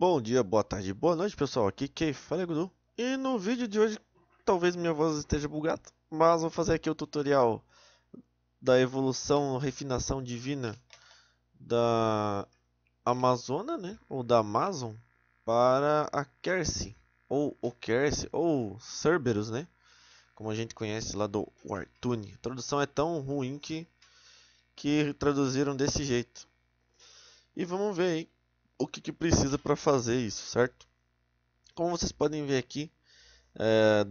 Bom dia, boa tarde, boa noite pessoal, aqui quem fala é E no vídeo de hoje, talvez minha voz esteja bugada Mas vou fazer aqui o tutorial da evolução, refinação divina da Amazona, né? Ou da Amazon para a Kersi Ou o Kersi, ou Cerberus, né? Como a gente conhece lá do Wartune A tradução é tão ruim que, que traduziram desse jeito E vamos ver aí o que, que precisa para fazer isso, certo? Como vocês podem ver aqui, é,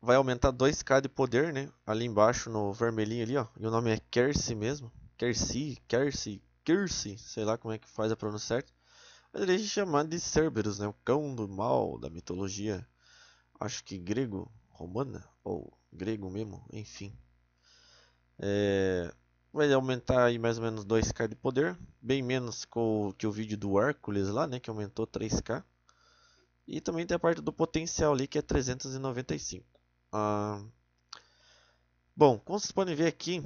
vai aumentar 2k de poder, né? Ali embaixo no vermelhinho ali, ó. E o nome é Kersi mesmo. Kersi, Kersi, Kersi, sei lá como é que faz a pronúncia certa. Mas ele é chamado de Cerberus, né? O cão do mal da mitologia, acho que grego, romana, ou grego mesmo, enfim. É, vai aumentar aí mais ou menos 2k de poder, bem menos que o vídeo do Hércules lá, né, que aumentou 3k. E também tem a parte do potencial ali, que é 395. Ah, bom, como vocês podem ver aqui,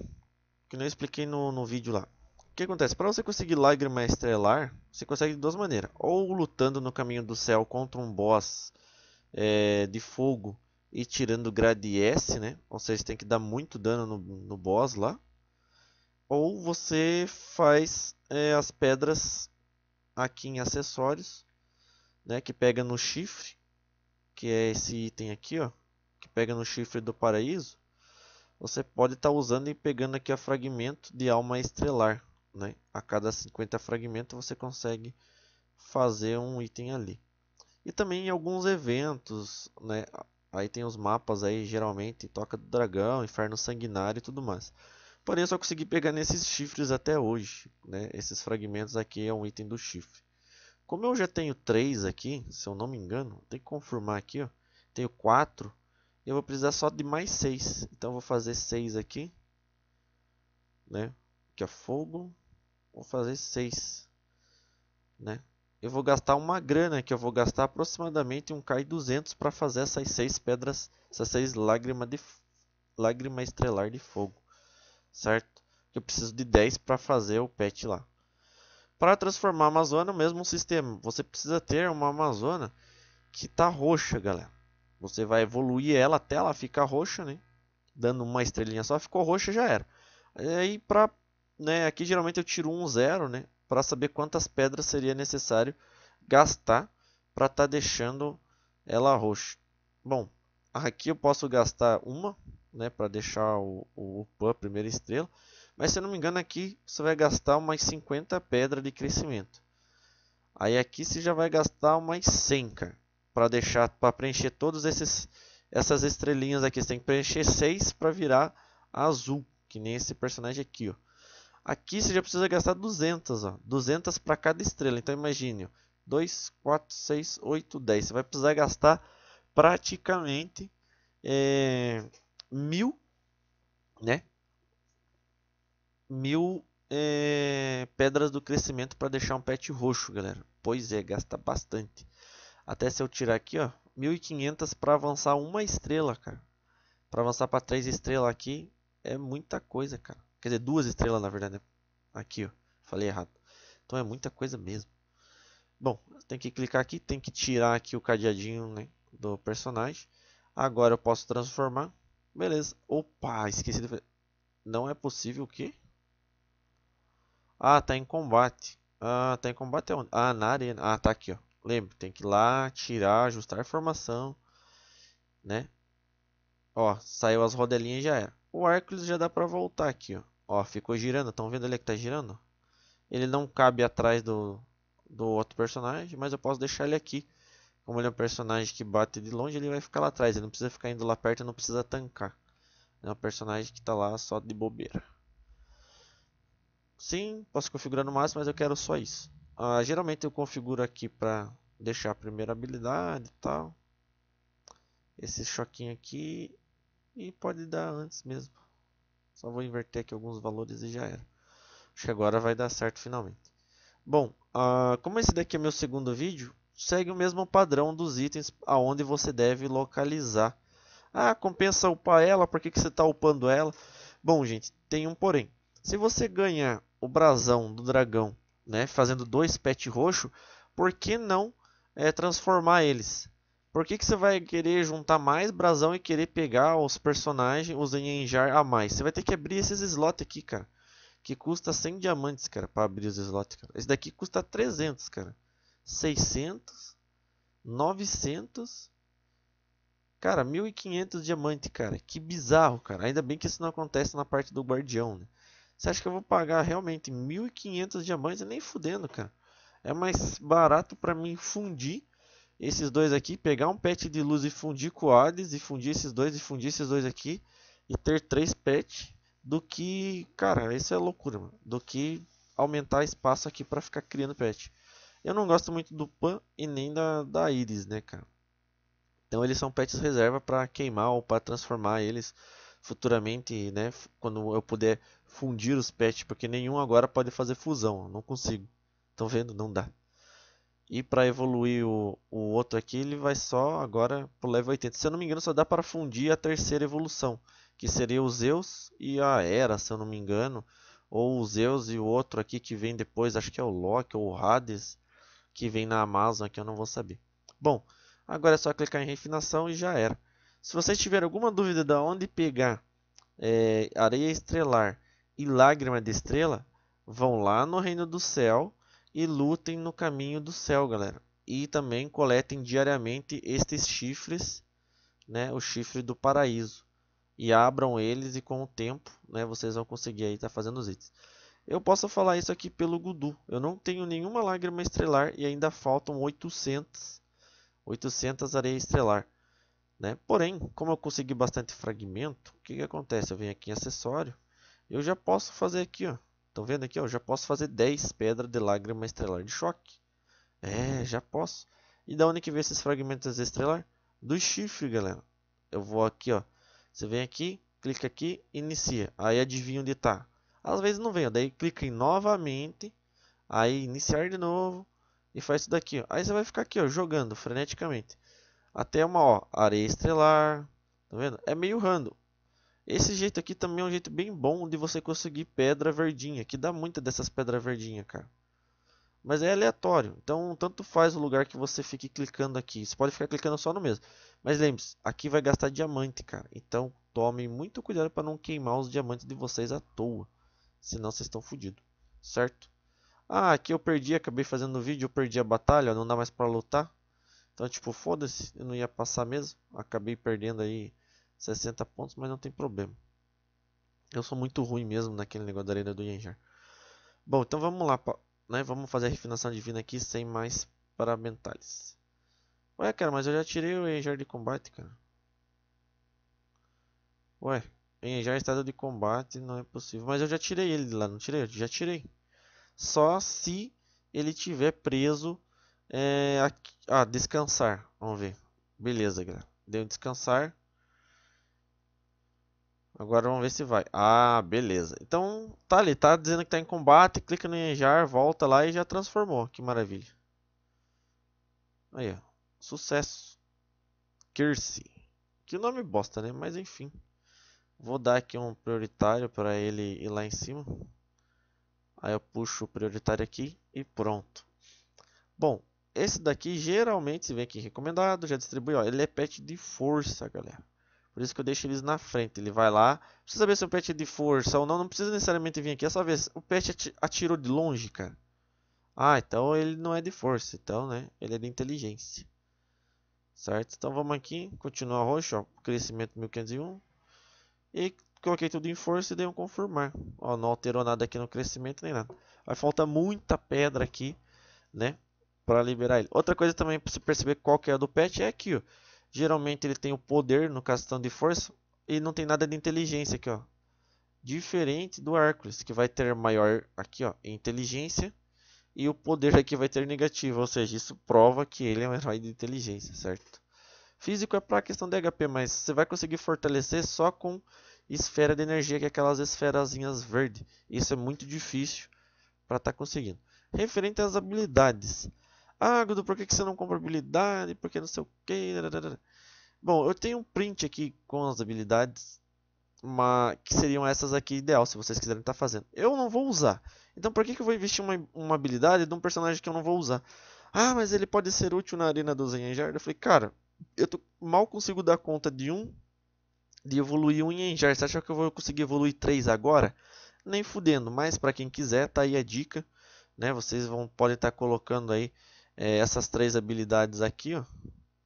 que eu expliquei no, no vídeo lá. O que acontece? Para você conseguir Lágrima Estrelar, você consegue de duas maneiras. Ou lutando no caminho do céu contra um boss é, de fogo e tirando grade S, né? Ou seja, tem que dar muito dano no, no boss lá ou você faz é, as pedras aqui em acessórios, né, que pega no chifre, que é esse item aqui, ó, que pega no chifre do paraíso. Você pode estar tá usando e pegando aqui a fragmento de alma estelar, né? A cada 50 fragmentos você consegue fazer um item ali. E também em alguns eventos, né? Aí tem os mapas aí, geralmente, Toca do Dragão, Inferno Sanguinário e tudo mais. Porém, eu só consegui pegar nesses chifres até hoje, né? Esses fragmentos aqui é um item do chifre. Como eu já tenho três aqui, se eu não me engano, tem que confirmar aqui, ó. Tenho quatro, eu vou precisar só de mais seis. Então, eu vou fazer seis aqui, né? Que é fogo. Vou fazer seis, né? Eu vou gastar uma grana, que eu vou gastar aproximadamente um k 200 para fazer essas seis pedras, essas seis lágrimas de lágrima estelar de fogo certo? Eu preciso de 10 para fazer o patch lá. Para transformar a Amazônia, o mesmo sistema. Você precisa ter uma Amazônia que tá roxa, galera. Você vai evoluir ela até ela ficar roxa, né? Dando uma estrelinha só, ficou roxa já era. Aí para, né, aqui geralmente eu tiro um zero, né, para saber quantas pedras seria necessário gastar para estar tá deixando ela roxa. Bom, aqui eu posso gastar uma, né, para deixar o, o up a primeira estrela. Mas se eu não me engano aqui você vai gastar umas 50 pedras de crescimento. Aí aqui você já vai gastar umas 100, para deixar para preencher todas essas estrelinhas aqui, você tem que preencher 6 para virar azul, que nem esse personagem aqui, ó. Aqui você já precisa gastar 200, ó, 200 para cada estrela. Então imagine, 2, 4, 6, 8, 10. Você vai precisar gastar praticamente é, mil, né? Mil é, pedras do crescimento para deixar um pet roxo, galera. Pois é, gasta bastante. Até se eu tirar aqui, ó, 1500 para avançar uma estrela, cara. Para avançar para três estrelas aqui é muita coisa, cara. Quer dizer, duas estrelas na verdade. Né? Aqui, ó, falei errado. Então é muita coisa mesmo. Bom, tem que clicar aqui, tem que tirar aqui o cadeadinho né, do personagem. Agora eu posso transformar. Beleza. Opa, esqueci de fazer. Não é possível o quê? Ah, tá em combate. Ah, tá em combate onde? Ah, na arena. Ah, tá aqui, ó. Lembra, tem que ir lá, tirar, ajustar a formação. Né? Ó, saiu as rodelinhas e já era. O Hércules já dá pra voltar aqui, ó. Ó, ficou girando. Estão vendo ele que tá girando? Ele não cabe atrás do, do outro personagem, mas eu posso deixar ele aqui. Como ele é um personagem que bate de longe, ele vai ficar lá atrás. Ele não precisa ficar indo lá perto, não precisa tancar. É um personagem que está lá só de bobeira. Sim, posso configurar no máximo, mas eu quero só isso. Ah, geralmente eu configuro aqui para deixar a primeira habilidade e tal. Esse choquinho aqui. E pode dar antes mesmo. Só vou inverter aqui alguns valores e já era. Acho que agora vai dar certo finalmente. Bom, ah, como esse daqui é meu segundo vídeo, segue o mesmo padrão dos itens aonde você deve localizar. Ah, compensa upar ela, por que, que você está upando ela? Bom, gente, tem um porém. Se você ganhar o brasão do dragão, né, fazendo dois pet roxo, por que não é, transformar eles? Por que, que você vai querer juntar mais brasão e querer pegar os personagens, os enjar a mais? Você vai ter que abrir esses slots aqui, cara. Que custa 100 diamantes, cara, para abrir os slots, cara. Esse daqui custa 300, cara. 600, 900, cara, 1500 diamante, cara. Que bizarro, cara. Ainda bem que isso não acontece na parte do guardião, né? Você acha que eu vou pagar realmente 1500 diamantes? Nem fudendo, cara. É mais barato para mim fundir esses dois aqui, pegar um pet de luz e fundir com o Hades, e fundir esses dois, e fundir esses dois aqui, e ter três pets, do que, cara, isso é loucura, mano, do que aumentar espaço aqui para ficar criando pet. Eu não gosto muito do Pan e nem da, da Iris, né, cara? Então eles são pets reserva para queimar ou para transformar eles futuramente, né? Quando eu puder fundir os pets, porque nenhum agora pode fazer fusão, não consigo. Estão vendo? Não dá. E para evoluir o, o outro aqui, ele vai só agora pro level 80. Se eu não me engano, só dá para fundir a terceira evolução, que seria o Zeus e a Hera, se eu não me engano. Ou o Zeus e o outro aqui que vem depois, acho que é o Loki ou o Hades que vem na Amazon que eu não vou saber. Bom, agora é só clicar em refinação e já era. Se vocês tiverem alguma dúvida de onde pegar é, areia estrelar e lágrima de estrela, vão lá no reino do céu e lutem no caminho do céu, galera. E também coletem diariamente estes chifres, né, o chifre do paraíso. E abram eles e com o tempo, né, vocês vão conseguir aí estar tá fazendo os itens. Eu posso falar isso aqui pelo Gudu. Eu não tenho nenhuma lágrima estrelar e ainda faltam 800, 800 areia estelar. Né? Porém, como eu consegui bastante fragmento, o que, que acontece? Eu venho aqui em acessório, eu já posso fazer aqui, ó. Estão vendo aqui? Ó, eu já posso fazer 10 pedras de lágrima estelar de choque. É, já posso. E da onde que vem esses fragmentos estelar? Do chifre, galera. Eu vou aqui, ó. Você vem aqui, clica aqui, inicia. Aí adivinha onde está? Às vezes não vem, ó. daí clica em novamente, aí iniciar de novo e faz isso daqui. Ó. Aí você vai ficar aqui, ó, jogando freneticamente. Até uma, ó, areia estrelar, tá vendo? É meio random. Esse jeito aqui também é um jeito bem bom de você conseguir pedra verdinha, que dá muita dessas pedras verdinhas, cara. Mas é aleatório, então tanto faz o lugar que você fique clicando aqui. Você pode ficar clicando só no mesmo. Mas lembre-se, aqui vai gastar diamante, cara. Então tome muito cuidado para não queimar os diamantes de vocês à toa. Senão vocês estão fodidos, certo? Ah, aqui eu perdi, acabei fazendo o vídeo, eu perdi a batalha, não dá mais pra lutar. Então, tipo, foda-se, eu não ia passar mesmo. Acabei perdendo aí 60 pontos, mas não tem problema. Eu sou muito ruim mesmo naquele negócio da arena do Yenjar. Bom, então vamos lá, né? Vamos fazer a refinação divina aqui sem mais paramentais. Ué, cara, mas eu já tirei o Yenjar de combate, cara. Ué já estado de combate não é possível. Mas eu já tirei ele de lá, não tirei? Eu já tirei. Só se ele tiver preso é, ah, descansar. Vamos ver. Beleza, galera. Deu descansar. Agora vamos ver se vai. Ah, beleza. Então, tá ali. Tá dizendo que tá em combate. Clica no enjar, volta lá e já transformou. Que maravilha. Aí, ó. Sucesso. Kirsi. Que nome bosta, né? Mas enfim. Vou dar aqui um prioritário para ele ir lá em cima. Aí eu puxo o prioritário aqui e pronto. Bom, esse daqui geralmente se vem aqui recomendado, já distribui, ó, ele é pet de força, galera. Por isso que eu deixo eles na frente, ele vai lá. Precisa saber se o é pet é de força ou não, não precisa necessariamente vir aqui. Essa é vez, o pet atirou de longe, cara. Ah, então ele não é de força, então, né, ele é de inteligência. Certo? Então vamos aqui, continuar roxo, ó, crescimento 1501. E coloquei tudo em força e dei um confirmar. Ó, não alterou nada aqui no crescimento nem nada. Vai falta muita pedra aqui, né? Para liberar ele. Outra coisa também para você perceber qual que é a do pet é aqui, ó. Geralmente ele tem o poder no castão de força e não tem nada de inteligência aqui, ó. Diferente do Hércules, que vai ter maior aqui, ó, inteligência e o poder aqui vai ter negativo, ou seja, isso prova que ele é um herói de inteligência, certo? Físico é para questão de HP, mas você vai conseguir fortalecer só com esfera de energia, que é aquelas esferazinhas verde. Isso é muito difícil para estar tá conseguindo. Referente às habilidades. Ah, Gudu, por que, que você não compra habilidade? Porque não sei o que. Bom, eu tenho um print aqui com as habilidades. Uma, que seriam essas aqui ideal, se vocês quiserem estar tá fazendo. Eu não vou usar. Então por que, que eu vou investir uma, uma habilidade de um personagem que eu não vou usar? Ah, mas ele pode ser útil na arena do Zenjard. Eu falei, cara, eu tô, mal consigo dar conta de um de evoluir um Yenjar. Você acha que eu vou conseguir evoluir 3 agora? Nem fudendo, mas para quem quiser, tá aí a dica. Né? Vocês vão, podem estar tá colocando aí é, essas três habilidades aqui. Ó.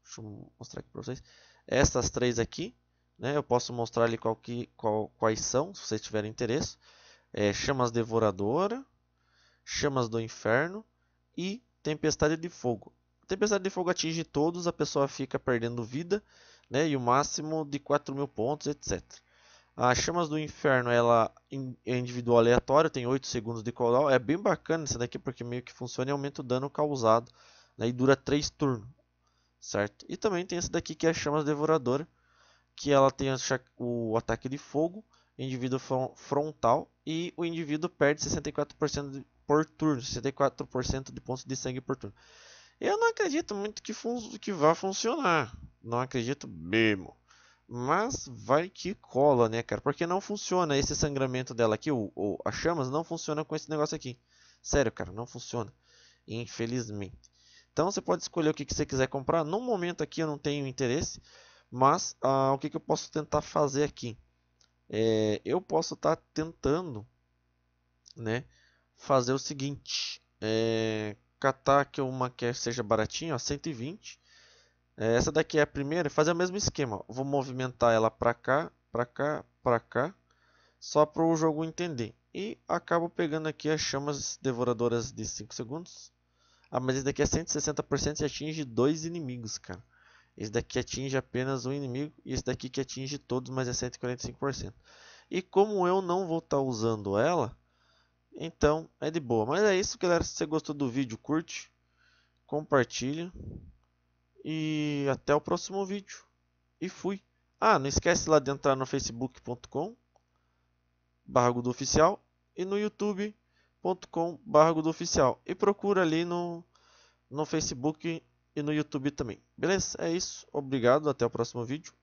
Deixa eu mostrar aqui para vocês. Essas três aqui. Né? Eu posso mostrar ali qual que, qual, quais são, se vocês tiverem interesse. É, chamas Devoradora, Chamas do Inferno e Tempestade de Fogo. Tempestade de Fogo atinge todos, a pessoa fica perdendo vida né? E o máximo de 4 mil pontos, etc. As Chamas do Inferno ela é individual aleatório, tem 8 segundos de cooldown. É bem bacana essa daqui porque meio que funciona e aumenta o dano causado. Né, e dura 3 turnos, certo? E também tem essa daqui que é a Chamas Devoradora, que ela tem o ataque de fogo, indivíduo frontal e o indivíduo perde 64% de, por turno, 64% de pontos de sangue por turno. Eu não acredito muito que, que vá funcionar, não acredito mesmo. Mas vai que cola, né, cara? Porque não funciona esse sangramento dela aqui, ou, as chamas, não funciona com esse negócio aqui. Sério, cara, não funciona. Infelizmente. Então você pode escolher o que, que você quiser comprar. No momento aqui eu não tenho interesse, mas ah, o que, que eu posso tentar fazer aqui? É, eu posso estar tá tentando né, fazer o seguinte: é, catar que uma que seja baratinha, 120, é, essa daqui é a primeira, fazer o mesmo esquema. Vou movimentar ela para cá, para cá, para cá, só para o jogo entender. E acabo pegando aqui as chamas devoradoras de 5 segundos. Ah, mas esse daqui é 160% e atinge dois inimigos, cara. Esse daqui atinge apenas um inimigo e esse daqui que atinge todos, mas é 145%. E como eu não vou estar tá usando ela, então é de boa. Mas é isso, galera. Se você gostou do vídeo, curte, compartilha. E até o próximo vídeo. E fui. Ah, não esquece lá de entrar no facebook.com barra oficial e no youtube.com barra oficial e procura ali no, no Facebook e no YouTube também. Beleza? É isso. Obrigado. Até o próximo vídeo.